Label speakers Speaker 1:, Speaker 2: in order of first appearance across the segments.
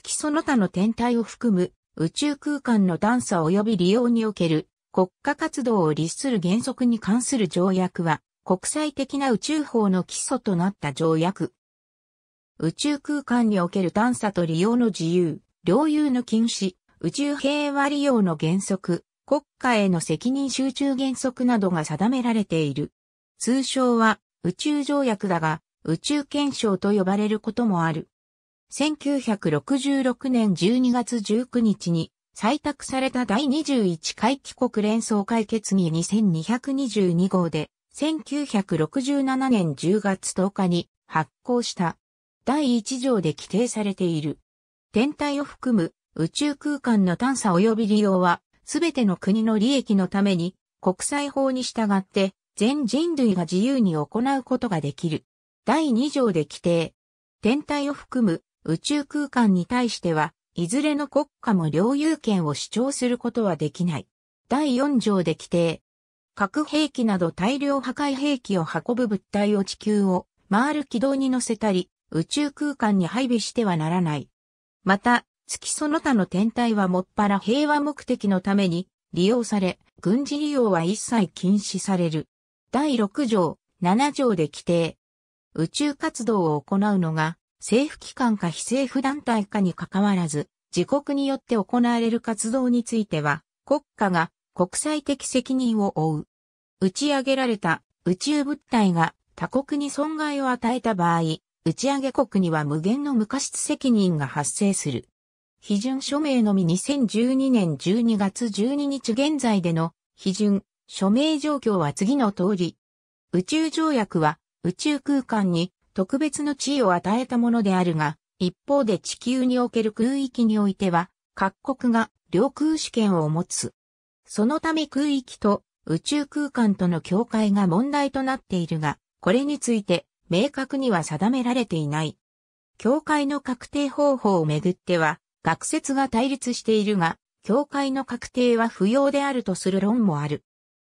Speaker 1: 月その他の天体を含む宇宙空間の探査及び利用における国家活動を律する原則に関する条約は国際的な宇宙法の基礎となった条約。宇宙空間における探査と利用の自由、領有の禁止、宇宙平和利用の原則、国家への責任集中原則などが定められている。通称は宇宙条約だが宇宙憲章と呼ばれることもある。1966年12月19日に採択された第21回帰国連想会決議2222号で、1967年10月10日に発行した第1条で規定されている。天体を含む宇宙空間の探査及び利用は、すべての国の利益のために、国際法に従って、全人類が自由に行うことができる。第2条で規定。天体を含む宇宙空間に対しては、いずれの国家も領有権を主張することはできない。第4条で規定。核兵器など大量破壊兵器を運ぶ物体を地球を回る軌道に乗せたり、宇宙空間に配備してはならない。また、月その他の天体はもっぱら平和目的のために利用され、軍事利用は一切禁止される。第6条、7条で規定。宇宙活動を行うのが政府機関か非政府団体かにかかわらず、自国によって行われる活動については、国家が国際的責任を負う。打ち上げられた宇宙物体が他国に損害を与えた場合、打ち上げ国には無限の無過失責任が発生する。批准署名のみ2012年12月12日現在での批准、署名状況は次の通り。宇宙条約は宇宙空間に特別の地位を与えたものであるが、一方で地球における空域においては、各国が領空主権を持つ。そのため空域と宇宙空間との境界が問題となっているが、これについて明確には定められていない。境界の確定方法をめぐっては、学説が対立しているが、境界の確定は不要であるとする論もある。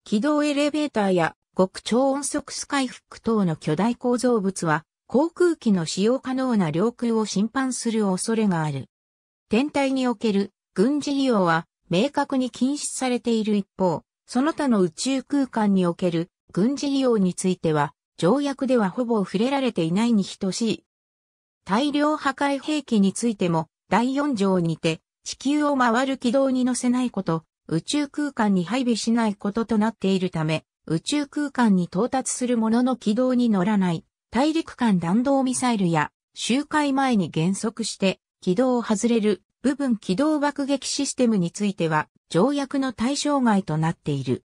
Speaker 1: 軌道エレベーターや極超音速スカイフック等の巨大構造物は航空機の使用可能な領空を侵犯する恐れがある。天体における軍事利用は明確に禁止されている一方、その他の宇宙空間における軍事利用については、条約ではほぼ触れられていないに等しい。大量破壊兵器についても、第4条にて、地球を回る軌道に乗せないこと、宇宙空間に配備しないこととなっているため、宇宙空間に到達するものの軌道に乗らない、大陸間弾道ミサイルや周回前に減速して軌道を外れる部分軌道爆撃システムについては条約の対象外となっている。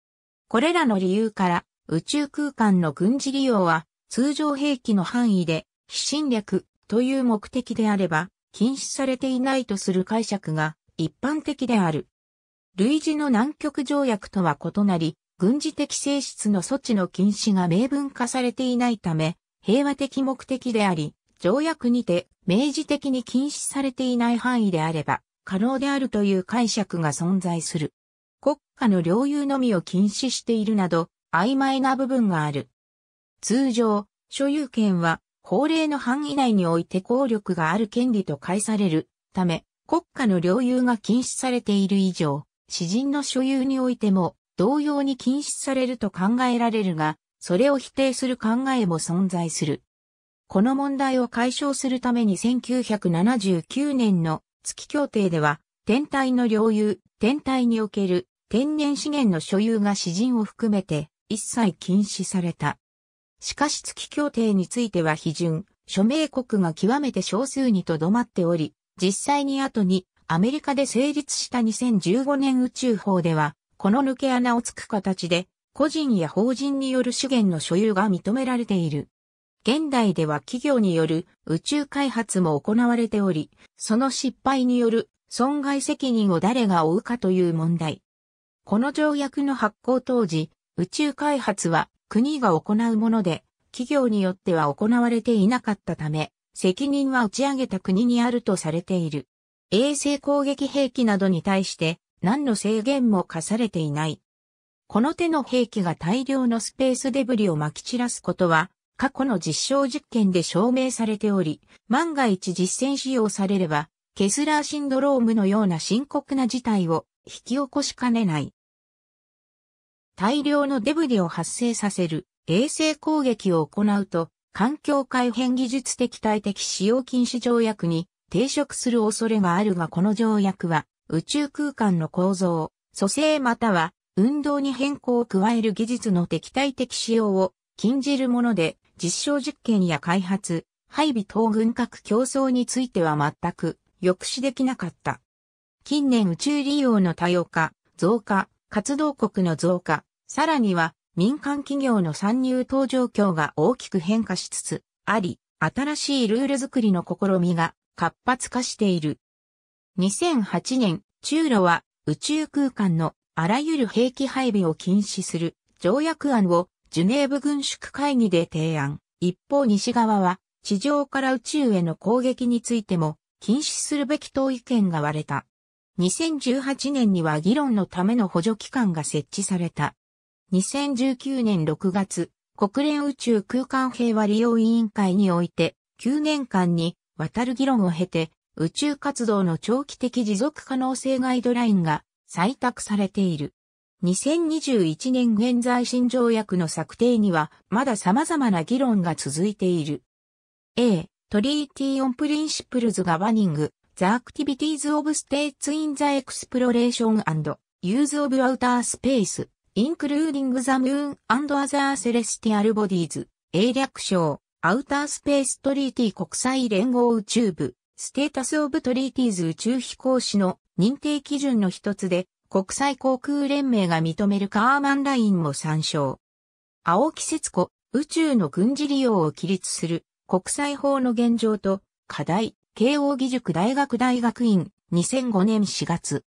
Speaker 1: これらの理由から宇宙空間の軍事利用は通常兵器の範囲で非侵略という目的であれば禁止されていないとする解釈が一般的である。類似の南極条約とは異なり、軍事的性質の措置の禁止が明文化されていないため、平和的目的であり、条約にて明示的に禁止されていない範囲であれば、可能であるという解釈が存在する。国家の領有のみを禁止しているなど、曖昧な部分がある。通常、所有権は法令の範囲内において効力がある権利と解されるため、国家の領有が禁止されている以上、詩人の所有においても同様に禁止されると考えられるが、それを否定する考えも存在する。この問題を解消するために1979年の月協定では、天体の領有、天体における天然資源の所有が詩人を含めて一切禁止された。しかし月協定については批准、署名国が極めて少数にとどまっており、実際に後にアメリカで成立した2015年宇宙法では、この抜け穴をつく形で個人や法人による資源の所有が認められている。現代では企業による宇宙開発も行われており、その失敗による損害責任を誰が負うかという問題。この条約の発行当時、宇宙開発は国が行うもので、企業によっては行われていなかったため、責任は打ち上げた国にあるとされている。衛星攻撃兵器などに対して何の制限も課されていない。この手の兵器が大量のスペースデブリを撒き散らすことは、過去の実証実験で証明されており、万が一実践使用されれば、ケスラーシンドロームのような深刻な事態を引き起こしかねない。大量のデブリを発生させる衛星攻撃を行うと、環境改変技術的対的使用禁止条約に抵触する恐れがあるがこの条約は宇宙空間の構造、蘇生または運動に変更を加える技術の敵対的使用を禁じるもので、実証実験や開発、配備等軍拡競争については全く抑止できなかった。近年宇宙利用の多様化、増加、活動国の増加、さらには民間企業の参入等状況が大きく変化しつつあり、新しいルール作りの試みが活発化している。2008年、中ロは宇宙空間のあらゆる兵器配備を禁止する条約案をジュネーブ軍縮会議で提案。一方西側は地上から宇宙への攻撃についても禁止するべきと意見が割れた。2018年には議論のための補助機関が設置された。2019年6月、国連宇宙空間平和利用委員会において、9年間にわたる議論を経て、宇宙活動の長期的持続可能性ガイドラインが採択されている。2021年現在新条約の策定には、まだ様々な議論が続いている。A. トリーティ a オンプリンシプルズ of ニング、ザアクティビティ e ズオブステイツインザエクスプロレーション t e r ユーズオブアウタースペース、インクルー o o ングザムーンア e r c ザーセレスティアルボディ e ズ、英略称、アウタースペーストリーティ y 国際連合宇宙部、ステータスオブトリーティーズ宇宙飛行士の認定基準の一つで、国際航空連盟が認めるカーマンラインも参照。青木節子、宇宙の軍事利用を規律する国際法の現状と課題、慶応義塾大学大学院、2005年4月。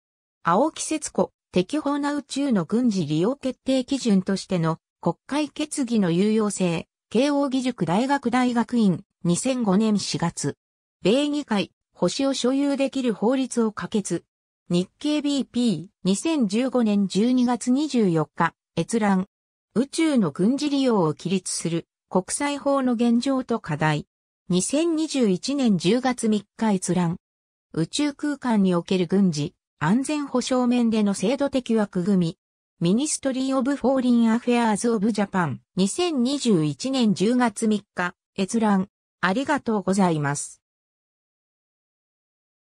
Speaker 1: 青木節子、適法な宇宙の軍事利用決定基準としての国会決議の有用性、慶応義塾大学大学院、2005年4月。米議会、星を所有できる法律を可決、日経 BP、2015年12月24日、閲覧。宇宙の軍事利用を規律する国際法の現状と課題。2021年10月3日閲覧。宇宙空間における軍事、安全保障面での制度的枠組み。ミニストリー・オブ・フォーリン・アフェアーズ・オブ・ジャパン。2021年10月3日、閲覧。ありがとうございます。